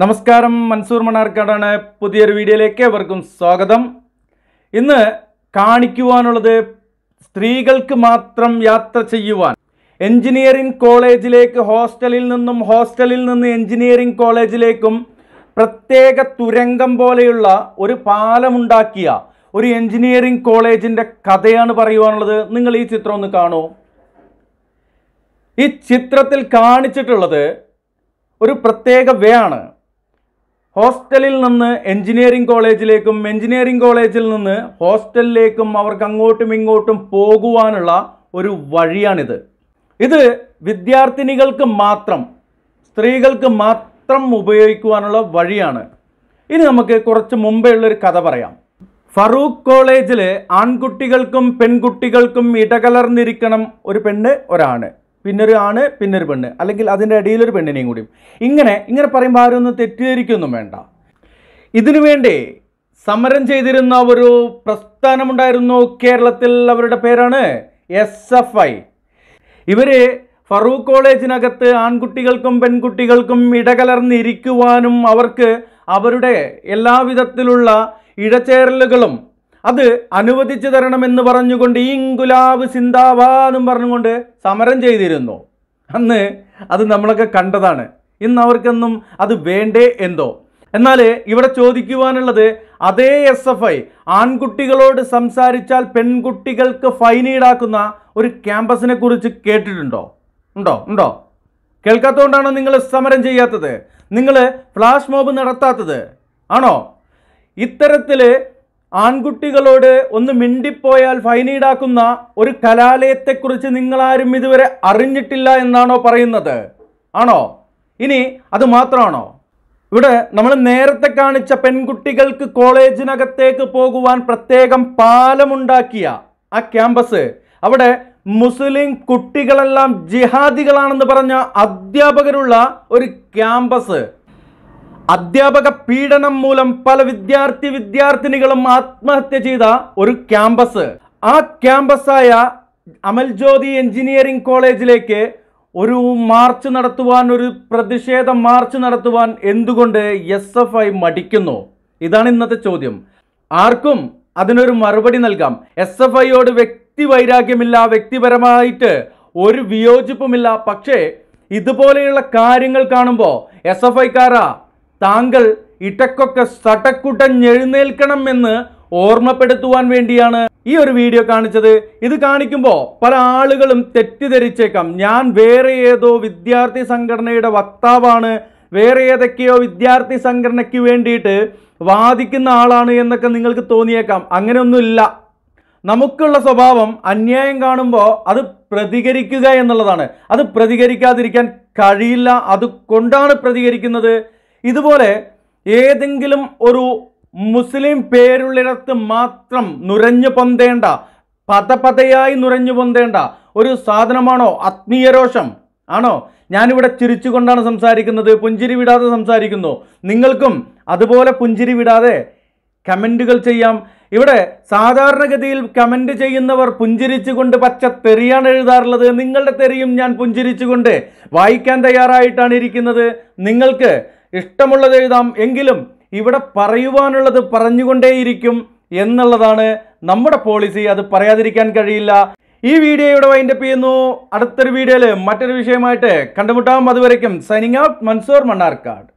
നമസ്കാരം മൻസൂർ മണാർക്കാടാണ് പുതിയൊരു വീഡിയോയിലേക്ക് എവർക്കും സ്വാഗതം ഇന്ന് കാണിക്കുവാനുള്ളത് സ്ത്രീകൾക്ക് മാത്രം യാത്ര ചെയ്യുവാൻ എഞ്ചിനീയറിംഗ് കോളേജിലേക്ക് ഹോസ്റ്റലിൽ നിന്നും ഹോസ്റ്റലിൽ നിന്ന് എഞ്ചിനീയറിംഗ് കോളേജിലേക്കും പ്രത്യേക തുരങ്കം പോലെയുള്ള ഒരു പാലമുണ്ടാക്കിയ ഒരു എഞ്ചിനീയറിംഗ് കോളേജിൻ്റെ കഥയാണ് പറയുവാനുള്ളത് നിങ്ങൾ ഈ ചിത്രം ഒന്ന് കാണൂ ഈ ചിത്രത്തിൽ കാണിച്ചിട്ടുള്ളത് ഒരു പ്രത്യേക വേ ആണ് ഹോസ്റ്റലിൽ നിന്ന് എഞ്ചിനീയറിംഗ് കോളേജിലേക്കും എഞ്ചിനീയറിംഗ് കോളേജിൽ നിന്ന് ഹോസ്റ്റലിലേക്കും അവർക്ക് അങ്ങോട്ടും ഇങ്ങോട്ടും പോകുവാനുള്ള ഒരു വഴിയാണിത് ഇത് വിദ്യാർത്ഥിനികൾക്ക് മാത്രം സ്ത്രീകൾക്ക് മാത്രം ഉപയോഗിക്കുവാനുള്ള വഴിയാണ് ഇനി നമുക്ക് കുറച്ച് മുമ്പേ ഉള്ളൊരു കഥ പറയാം ഫറൂഖ് കോളേജിൽ ആൺകുട്ടികൾക്കും പെൺകുട്ടികൾക്കും ഇടകലർന്നിരിക്കണം ഒരു പെണ്ണ് ഒരാണ് പിന്നൊരു ആണ് പിന്നൊരു പെണ്ണ് അല്ലെങ്കിൽ അതിൻ്റെ ഇടയിലൊരു പെണ്ണിനെയും കൂടിയും ഇങ്ങനെ ഇങ്ങനെ പറയുമ്പോൾ ആരൊന്നും തെറ്റിദ്ധരിക്കൊന്നും വേണ്ട ഇതിനു വേണ്ടി സമരം ചെയ്തിരുന്ന ഒരു പ്രസ്ഥാനമുണ്ടായിരുന്നു കേരളത്തിൽ അവരുടെ പേരാണ് എസ് എഫ് ഐ ഇവർ ഫറൂഖ് കോളേജിനകത്ത് ആൺകുട്ടികൾക്കും പെൺകുട്ടികൾക്കും ഇടകലർന്നിരിക്കുവാനും അവർക്ക് അവരുടെ എല്ലാവിധത്തിലുള്ള ഇടചേരലുകളും അത് അനുവദിച്ചു തരണമെന്ന് പറഞ്ഞുകൊണ്ട് ഈ ഗുലാബ് പറഞ്ഞുകൊണ്ട് സമരം ചെയ്തിരുന്നു അന്ന് അത് നമ്മളൊക്കെ കണ്ടതാണ് ഇന്ന് അവർക്കൊന്നും അത് വേണ്ടേ എന്തോ എന്നാൽ ഇവിടെ ചോദിക്കുവാനുള്ളത് അതേ എസ് എഫ് ഐ ആൺകുട്ടികളോട് സംസാരിച്ചാൽ പെൺകുട്ടികൾക്ക് ഫൈൻ ഈടാക്കുന്ന ഒരു ക്യാമ്പസിനെ കുറിച്ച് കേട്ടിട്ടുണ്ടോ ഉണ്ടോ ഉണ്ടോ കേൾക്കാത്തതുകൊണ്ടാണോ നിങ്ങൾ സമരം ചെയ്യാത്തത് നിങ്ങൾ ഫ്ലാഷ് മോബ് നടത്താത്തത് ആണോ ഇത്തരത്തിൽ ആൺകുട്ടികളോട് ഒന്ന് മിണ്ടിപ്പോയാൽ ഫൈൻ ഈടാക്കുന്ന ഒരു കലാലയത്തെക്കുറിച്ച് നിങ്ങളാരും ഇതുവരെ അറിഞ്ഞിട്ടില്ല എന്നാണോ പറയുന്നത് ആണോ ഇനി അത് മാത്രമാണോ ഇവിടെ നമ്മൾ നേരത്തെ കാണിച്ച പെൺകുട്ടികൾക്ക് കോളേജിനകത്തേക്ക് പോകുവാൻ പ്രത്യേകം പാലമുണ്ടാക്കിയ ആ ക്യാമ്പസ് അവിടെ മുസ്ലിം കുട്ടികളെല്ലാം ജിഹാദികളാണെന്ന് പറഞ്ഞ അധ്യാപകരുള്ള ഒരു ക്യാമ്പസ് അധ്യാപക പീഡനം മൂലം പല വിദ്യാർത്ഥി വിദ്യാർത്ഥിനികളും ആത്മഹത്യ ചെയ്ത ഒരു ക്യാമ്പസ് ആ ക്യാമ്പസായ അമൽജ്യോതി എഞ്ചിനീയറിംഗ് കോളേജിലേക്ക് ഒരു മാർച്ച് നടത്തുവാൻ ഒരു പ്രതിഷേധ മാർച്ച് നടത്തുവാൻ എന്തുകൊണ്ട് എസ് എഫ് ഐ മടിക്കുന്നു ഇതാണ് ഇന്നത്തെ ചോദ്യം ആർക്കും അതിനൊരു മറുപടി നൽകാം എസ് എഫ് ഐയോട് വ്യക്തി വൈരാഗ്യമില്ല വ്യക്തിപരമായിട്ട് ഒരു വിയോജിപ്പുമില്ല പക്ഷേ ഇതുപോലെയുള്ള കാര്യങ്ങൾ കാണുമ്പോൾ എസ് എഫ് ഐക്കാരാ താങ്കൾ ഇടക്കൊക്കെ എന്ന് ഓർമ്മപ്പെടുത്തുവാൻ വേണ്ടിയാണ് ഈ ഒരു വീഡിയോ കാണിച്ചത് ഇത് കാണിക്കുമ്പോൾ പല ആളുകളും തെറ്റിദ്ധരിച്ചേക്കാം ഞാൻ വേറെ ഏതോ വിദ്യാർത്ഥി സംഘടനയുടെ വക്താവാണ് വേറെ ഏതൊക്കെയോ വിദ്യാർത്ഥി സംഘടനയ്ക്ക് വേണ്ടിയിട്ട് വാദിക്കുന്ന ആളാണ് എന്നൊക്കെ നിങ്ങൾക്ക് തോന്നിയേക്കാം അങ്ങനെയൊന്നുമില്ല നമുക്കുള്ള സ്വഭാവം അന്യായം കാണുമ്പോൾ അത് പ്രതികരിക്കുക എന്നുള്ളതാണ് അത് പ്രതികരിക്കാതിരിക്കാൻ കഴിയില്ല അതുകൊണ്ടാണ് പ്രതികരിക്കുന്നത് ഇതുപോലെ ഏതെങ്കിലും ഒരു മുസ്ലിം പേരുള്ളിടത്ത് മാത്രം നുരഞ്ഞു പൊന്തേണ്ട പതപതയായി നുരഞ്ഞു പൊന്തേണ്ട ഒരു സാധനമാണോ ആത്മീയ രോഷം ആണോ ഞാനിവിടെ ചിരിച്ചുകൊണ്ടാണ് സംസാരിക്കുന്നത് പുഞ്ചിരി വിടാതെ സംസാരിക്കുന്നു നിങ്ങൾക്കും അതുപോലെ പുഞ്ചിരി വിടാതെ കമൻറ്റുകൾ ചെയ്യാം ഇവിടെ സാധാരണഗതിയിൽ കമൻറ്റ് ചെയ്യുന്നവർ പുഞ്ചിരിച്ചുകൊണ്ട് പച്ച തെറിയാണ് എഴുതാറുള്ളത് നിങ്ങളുടെ തെറിയും ഞാൻ പുഞ്ചിരിച്ചുകൊണ്ട് വായിക്കാൻ തയ്യാറായിട്ടാണ് ഇരിക്കുന്നത് നിങ്ങൾക്ക് ഇഷ്ടമുള്ളത് എഴുതാം എങ്കിലും ഇവിടെ പറയുവാനുള്ളത് പറഞ്ഞുകൊണ്ടേയിരിക്കും എന്നുള്ളതാണ് നമ്മുടെ പോളിസി അത് പറയാതിരിക്കാൻ കഴിയില്ല ഈ വീഡിയോ ഇവിടെ വൈൻഡപ്പ് ചെയ്യുന്നു അടുത്തൊരു വീഡിയോയിൽ മറ്റൊരു വിഷയമായിട്ട് കണ്ടുമുട്ടാം അതുവരയ്ക്കും സൈനിങ് ഔട്ട് മൻസൂർ മണ്ണാർക്കാട്